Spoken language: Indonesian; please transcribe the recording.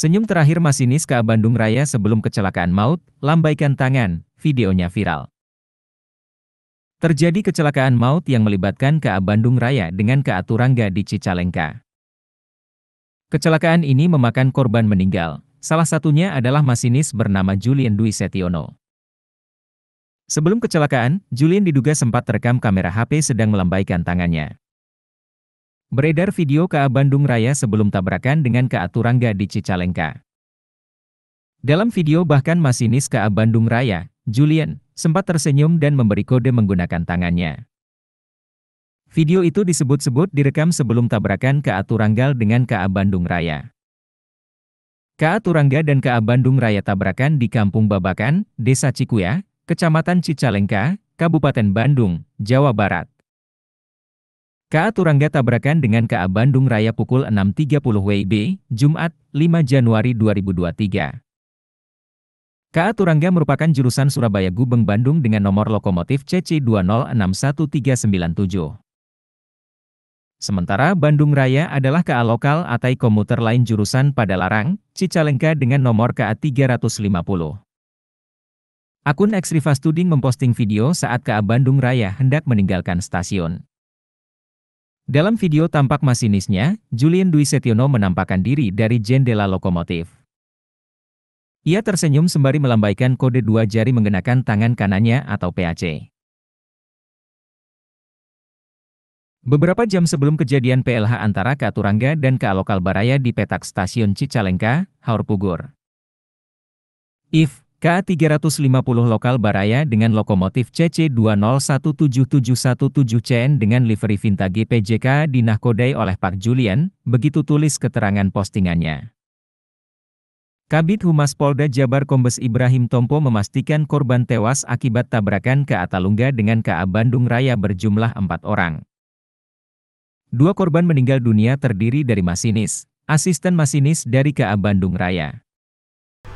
Senyum terakhir masinis ke Bandung Raya sebelum kecelakaan maut, lambaikan tangan, videonya viral. Terjadi kecelakaan maut yang melibatkan KA Bandung Raya dengan KA Turangga di Cicalengka. Kecelakaan ini memakan korban meninggal, salah satunya adalah masinis bernama Julian Dwi Setiono. Sebelum kecelakaan, Julian diduga sempat terekam kamera HP sedang melambaikan tangannya. Beredar video KA Bandung Raya sebelum tabrakan dengan KA Turangga di Cicalengka. Dalam video bahkan masinis KA Bandung Raya, Julian, sempat tersenyum dan memberi kode menggunakan tangannya. Video itu disebut-sebut direkam sebelum tabrakan KA Turanggal dengan KA Bandung Raya. KA Turangga dan KA Bandung Raya tabrakan di Kampung Babakan, Desa Cikuya, Kecamatan Cicalengka, Kabupaten Bandung, Jawa Barat. KA Turangga tabrakan dengan KA Bandung Raya pukul 6.30 WIB, Jumat, 5 Januari 2023. KA Turangga merupakan jurusan Surabaya Gubeng Bandung dengan nomor lokomotif CC 2061397. Sementara Bandung Raya adalah KA lokal atau komuter lain jurusan pada larang Cicalengka dengan nomor KA 350. Akun Eksriva Studing memposting video saat KA Bandung Raya hendak meninggalkan stasiun. Dalam video tampak masinisnya, Julian Dwi Setiono menampakkan diri dari jendela lokomotif. Ia tersenyum sembari melambaikan kode dua jari mengenakan tangan kanannya atau PAC. Beberapa jam sebelum kejadian PLH antara KA Turangga dan KA Lokal Baraya di petak stasiun Cicalengka, Haurpugur. If K350 lokal Baraya dengan lokomotif cc 2017717 cn dengan livery vintage GPJK dinahkodai oleh Pak Julian, begitu tulis keterangan postingannya. Kabit Humas Polda Jabar Kombes Ibrahim Tompo memastikan korban tewas akibat tabrakan KA Atalungga dengan KA Bandung Raya berjumlah empat orang. Dua korban meninggal dunia terdiri dari masinis, asisten masinis dari KA Bandung Raya.